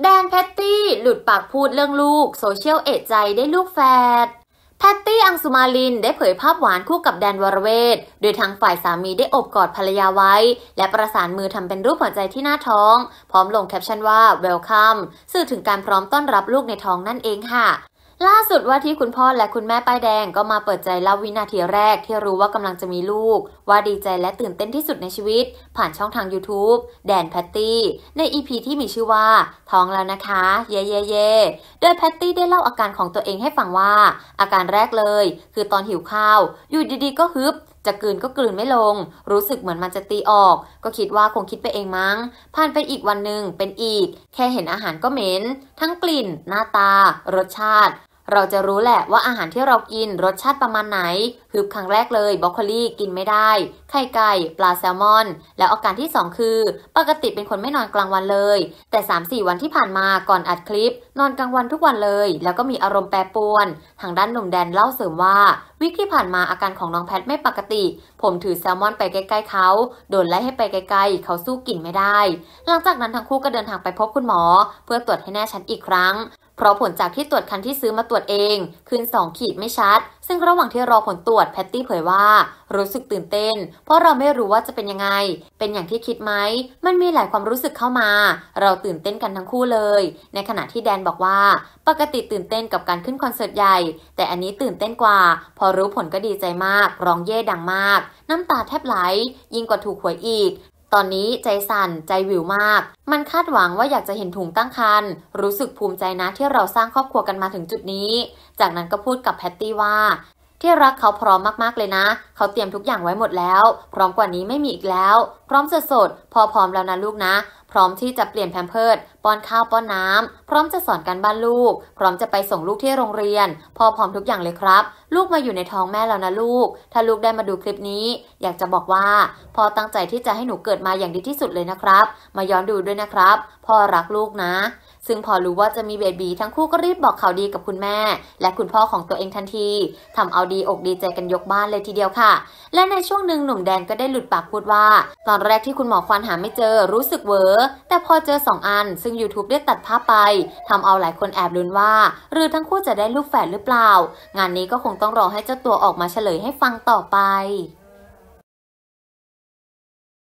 แดนแพตตี้ หลุดปากพูดเรื่องลูก โซเชียลเอจใจได้ลูกแฝดแพตตี้อังสุมาลิน ได้เผยภาพหวานคู่กับแดนวรเวศโดยทางฝ่ายสามีได้อบกอดภรรยาไว้ และประสานมือทำเป็นรูปหัวใจที่หน้าท้อง พร้อมลงแคปชั่นว่า Welcome สื่อถึงการพร้อมต้อนรับลูกในท้องนั่นเองค่ะล่าสุดว่าที่คุณพ่อและคุณแม่ป้ายแดงก็มาเปิดใจเล่าวินาทีแรก ที่รู้ว่ากำลังจะมีลูก ว่าดีใจและตื่นเต้นที่สุดในชีวิต ผ่านช่องทาง YouTube แดนแพตตี้ ในอีพีที่มีชื่อว่าท้องแล้วนะคะ เย่เย่เย่โดยแพตตี้ได้เล่าอาการของตัวเองให้ฟังว่า อาการแรกเลย คือตอนหิวข้าวอยู่ดีๆก็ฮึบจะกลืนก็กลืนไม่ลง รู้สึกเหมือนมันจะตีออก ก็คิดว่าคงคิดไปเองมั้ง ผ่านไปอีกวันหนึ่งเป็นอีก แค่เห็นอาหารก็เหม็นทั้งกลิ่น หน้าตา รสชาติเราจะรู้แหละว่าอาหารที่เรากินรสชาติประมาณไหนฮึบครั้งแรกเลยบรอกโคลีกินไม่ได้ไข่ไก่ปลาแซลมอน แล้วอาการที่ 2 คือ ปกติเป็นคนไม่นอนกลางวันเลย แต่ 3-4 วันที่ผ่านมาก่อนอัดคลิป นอนกลางวันทุกวันเลย แล้วก็มีอารมณ์แปรปรวน ทางด้านหนุ่มแดนเล่าเสริมว่า วิกที่ผ่านมาอาการของน้องแพทไม่ปกติ ผมถือแซลมอนไปใกล้ๆ เขา โดนไล่ให้ไปไกลๆเขาสู้กลิ่นไม่ได้ หลังจากนั้นทั้งคู่ก็เดินทางไปพบคุณหมอ เพื่อตรวจให้แน่ชัดอีกครั้งเพราะผลจากที่ตรวจคันที่ซื้อมาตรวจเอง ขึ้น 2 ขีดไม่ชัด ซึ่งระหว่างที่รอผลตรวจแพตตี้เผยว่า รู้สึกตื่นเต้น เพราะเราไม่รู้ว่าจะเป็นยังไง เป็นอย่างที่คิดไหมมันมีหลายความรู้สึกเข้ามา เราตื่นเต้นกันทั้งคู่เลย ในขณะที่แดนบอกว่าปกติตื่นเต้นกับการขึ้นคอนเสิร์ตใหญ่ แต่อันนี้ตื่นเต้นกว่า พอรู้ผลก็ดีใจมากร้องเย่ดังมาก น้ำตาแทบไหลยิ่งกว่าถูกหวยอีกตอนนี้ใจสั่นใจวิวมาก มันคาดหวังว่าอยากจะเห็นถุงตั้งครรภ์รู้สึกภูมิใจนะที่เราสร้างครอบครัวกันมาถึงจุดนี้ จากนั้นก็พูดกับแพตตี้ว่า ที่รักเขาพร้อมมากๆเลยนะ เขาเตรียมทุกอย่างไว้หมดแล้ว พร้อมกว่านี้ไม่มีอีกแล้ว พร้อมสดๆ พอพร้อมแล้วนะลูกนะพร้อมที่จะเปลี่ยนแพมเพิร์ดป้อนข้าวป้อนน้ำ พร้อมจะสอนการบ้านลูก พร้อมจะไปส่งลูกที่โรงเรียน พ่อพร้อมทุกอย่างเลยครับ ลูกมาอยู่ในท้องแม่แล้วนะลูก ถ้าลูกได้มาดูคลิปนี้ อยากจะบอกว่า พ่อตั้งใจที่จะให้หนูเกิดมาอย่างดีที่สุดเลยนะครับ มาย้อนดูด้วยนะครับ พ่อรักลูกนะซึ่งพอรู้ว่าจะมีเบบีทั้งคู่ก็รีบบอกข่าวดีกับคุณแม่ และคุณพ่อของตัวเองทันทีทำเอาดีอกดีใจกันยกบ้านเลยทีเดียวค่ะ และในช่วงหนึ่งหนุ่มแดนก็ได้หลุดปากพูดว่า ตอนแรกที่คุณหมอควันหาไม่เจอรู้สึกเวอ แต่พอเจอ 2 อัน ซึ่ง YouTube ได้ตัดภาพไป ทำเอาหลายคนแอบลุ้นว่า หรือทั้งคู่จะได้ลูกแฝดหรือเปล่า งานนี้ก็คงต้องรอให้เจ้าตัวออกมาเฉลยให้ฟังต่อไป